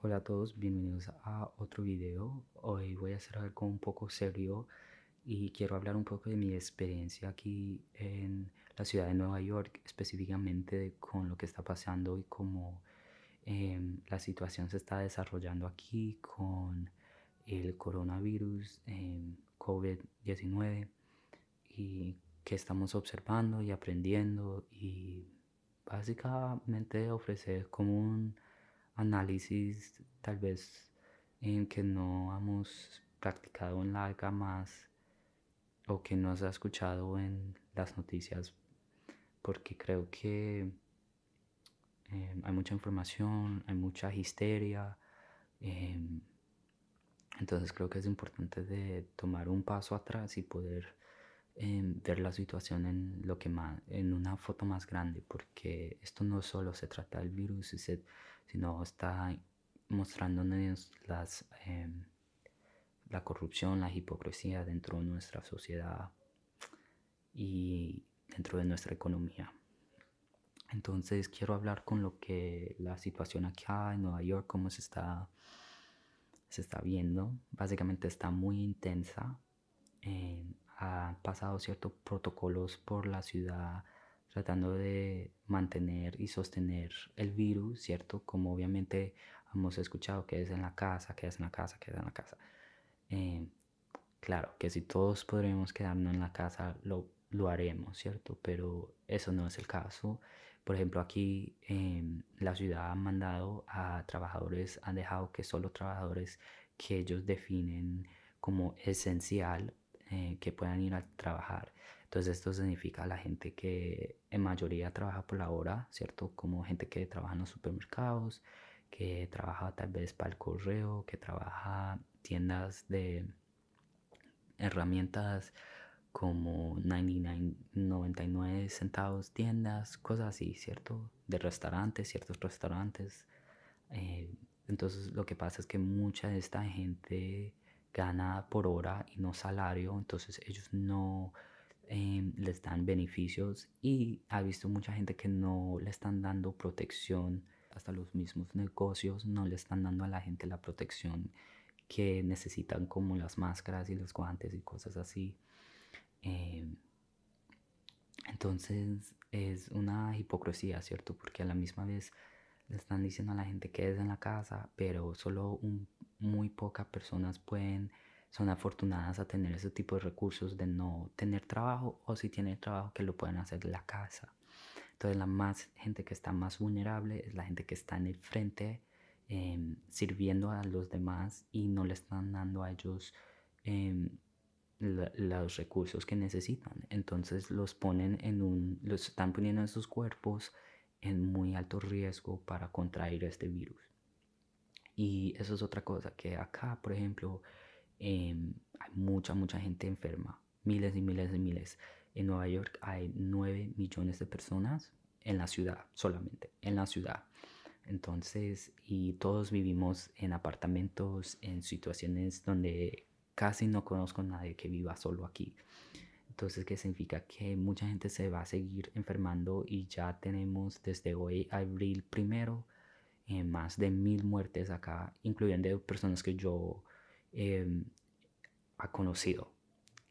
Hola a todos, bienvenidos a otro video. Hoy voy a hacer algo un poco serio y quiero hablar un poco de mi experiencia aquí en la ciudad de Nueva York, específicamente con lo que está pasando y cómo em, la situación se está desarrollando aquí con el coronavirus, em, COVID-19 y qué estamos observando y aprendiendo y básicamente ofrecer como un análisis tal vez en que no hemos practicado en larga más o que no se ha escuchado en las noticias porque creo que eh, hay mucha información, hay mucha histeria. Em, entonces creo que es importante de tomar un paso atrás y poder em, ver la situación en, lo que más, en una foto más grande, porque esto no solo se trata del virus, se, sino está mostrándonos las, em, la corrupción, la hipocresía dentro de nuestra sociedad y dentro de nuestra economía. Entonces quiero hablar con lo que la situación acá en Nueva York, cómo se está, se está viendo. Básicamente está muy intensa. Eh, han pasado ciertos protocolos por la ciudad tratando de mantener y sostener el virus, ¿cierto? Como obviamente hemos escuchado, que es en la casa, que es en la casa, que es en la casa. Em, claro, que si todos podremos quedarnos en la casa, lo, lo, haremos, ¿cierto? Pero eso no es el caso. Por ejemplo, aquí em, la ciudad ha mandado a trabajadores, han dejado que solo trabajadores que ellos definen como esencial eh, que puedan ir a trabajar. Entonces esto significa la gente que en mayoría trabaja por la hora, ¿cierto? Como gente que trabaja en los supermercados, que trabaja tal vez para el correo, que trabaja tiendas de herramientas como 99, 99 centavos tiendas, cosas así, ¿cierto? De restaurantes, ciertos restaurantes. Eh, entonces lo que pasa es que mucha de esta gente gana por hora y no salario, entonces ellos no em, les dan beneficios y ha visto mucha gente que no le están dando protección, hasta los mismos negocios no le están dando a la gente la protección que necesitan como las máscaras y los guantes y cosas así. Em, entonces es una hipocresía, ¿cierto? Porque a la misma vez le están diciendo a la gente que es en la casa, pero solo un muy pocas personas pueden, son afortunadas a tener ese tipo de recursos de no tener trabajo o si tienen trabajo que lo pueden hacer en la casa. Entonces la más gente que está más vulnerable es la gente que está en el frente em, sirviendo a los demás y no le están dando a ellos em, los recursos que necesitan. Entonces los ponen en un, los están poniendo en sus cuerpos en muy alto riesgo para contraer este virus. Y eso es otra cosa, que acá, por ejemplo, em, hay mucha, mucha gente enferma, miles y miles y miles. En Nueva York hay 9 millones de personas en la ciudad, solamente, en la ciudad. Entonces, y todos vivimos en apartamentos, en situaciones donde casi no conozco a nadie que viva solo aquí. Entonces, ¿qué significa? Que mucha gente se va a seguir enfermando y ya tenemos desde hoy, abril primero, eh, más de mil muertes acá, incluyendo personas que yo eh, em, ha conocido.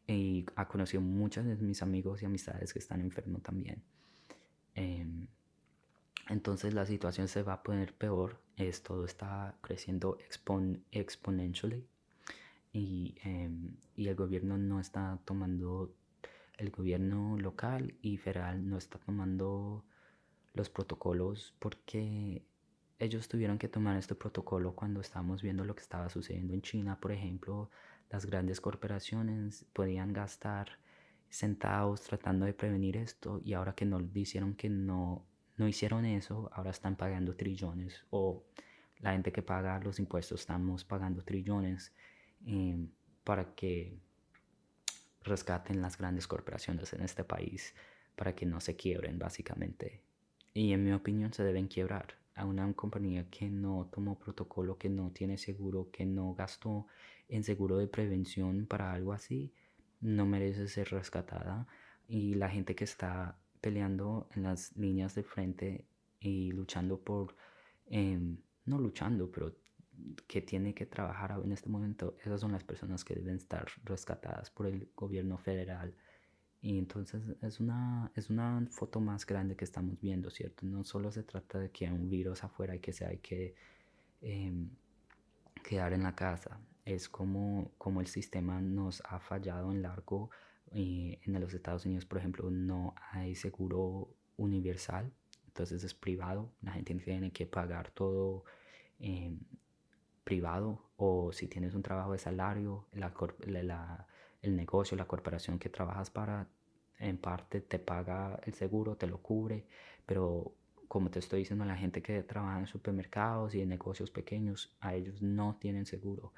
Y ha conocido muchos de mis amigos y amistades que están enfermos también. Em, entonces la situación se va a poner peor. Es, todo está creciendo expon exponentially. Y, em, y el gobierno no está tomando, el gobierno local y federal no está tomando los protocolos porque ellos tuvieron que tomar este protocolo cuando estábamos viendo lo que estaba sucediendo en China, por ejemplo, las grandes corporaciones podían gastar centavos tratando de prevenir esto y ahora que no hicieron que no no hicieron eso, ahora están pagando trillones o la gente que paga los impuestos estamos pagando trillones em, para que rescaten las grandes corporaciones en este país para que no se quiebren básicamente. Y en mi opinión se deben quiebrar a una compañía que no tomó protocolo, que no tiene seguro, que no gastó en seguro de prevención para algo así, no merece ser rescatada. Y la gente que está peleando en las líneas de frente y luchando por, em, no luchando, pero que tiene que trabajar en este momento, esas son las personas que deben estar rescatadas por el gobierno federal, y entonces es una, es una foto más grande que estamos viendo, ¿cierto? No solo se trata de que hay un virus afuera y que se hay que em, quedar en la casa. Es como, como el sistema nos ha fallado en largo. Eh, en los Estados Unidos, por ejemplo, no hay seguro universal, entonces es privado. La gente tiene que pagar todo em, privado o si tienes un trabajo de salario, la el negocio, la corporación que trabajas para, en parte te paga el seguro, te lo cubre, pero como te estoy diciendo, la gente que trabaja en supermercados y en negocios pequeños, a ellos no tienen seguro.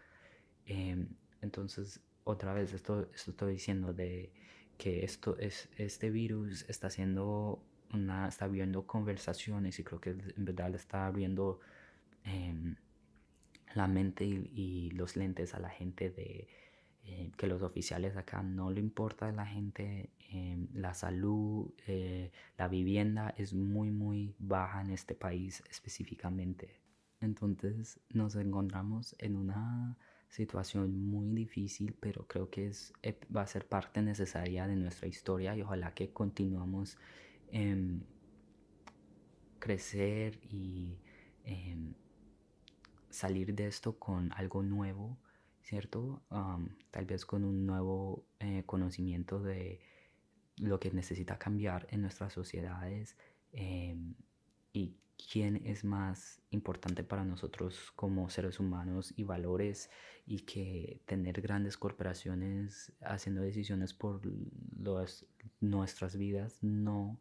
Em, entonces, otra vez, esto, esto estoy diciendo de que esto es, este virus está haciendo una, está abriendo conversaciones y creo que en verdad le está abriendo em, la mente y, los lentes a la gente de eh, que los oficiales acá no le importa la gente, eh, la salud, eh, la vivienda es muy, muy baja en este país específicamente. Entonces nos encontramos en una situación muy difícil, pero creo que va a ser parte necesaria de nuestra historia y ojalá que continuamos eh, crecer y em, salir de esto con algo nuevo ¿cierto? tal vez con un nuevo eh, conocimiento de lo que necesita cambiar en nuestras sociedades em, y quién es más importante para nosotros como seres humanos y valores y que tener grandes corporaciones haciendo decisiones por nuestras vidas no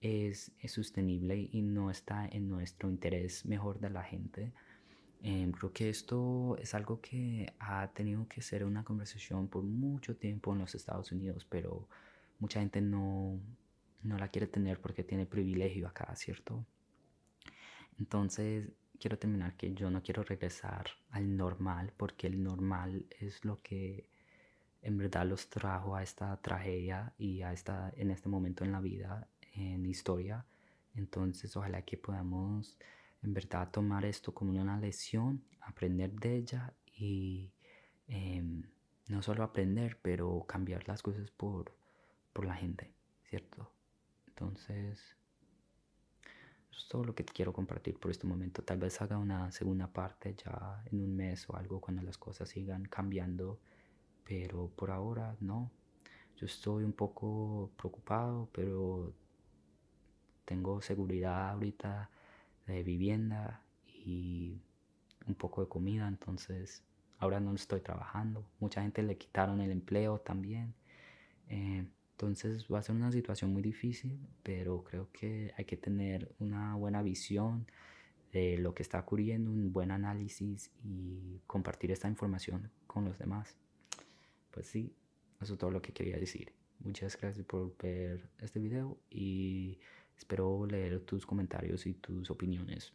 es sostenible y no está en nuestro interés mejor de la gente. Em, creo que esto es algo que ha tenido que ser una conversación por mucho tiempo en los Estados Unidos, pero mucha gente no, no la quiere tener porque tiene privilegio acá, ¿cierto? Entonces, quiero terminar que yo no quiero regresar al normal porque el normal es lo que en verdad los trajo a esta tragedia y a esta, en este momento en la vida, en historia. Entonces, ojalá que podamos en verdad tomar esto como una lección, aprender de ella y em, no solo aprender, pero cambiar las cosas por, por la gente, ¿cierto? Entonces, eso es todo lo que quiero compartir por este momento. Tal vez haga una segunda parte ya en un mes o algo cuando las cosas sigan cambiando, pero por ahora no. Yo estoy un poco preocupado, pero tengo seguridad ahorita de vivienda y un poco de comida, entonces ahora no estoy trabajando. Mucha gente le quitaron el empleo también. Eh, entonces va a ser una situación muy difícil, pero creo que hay que tener una buena visión de lo que está ocurriendo, un buen análisis y compartir esta información con los demás. Pues sí, eso es todo lo que quería decir. Muchas gracias por ver este video y Espero leer tus comentarios y tus opiniones.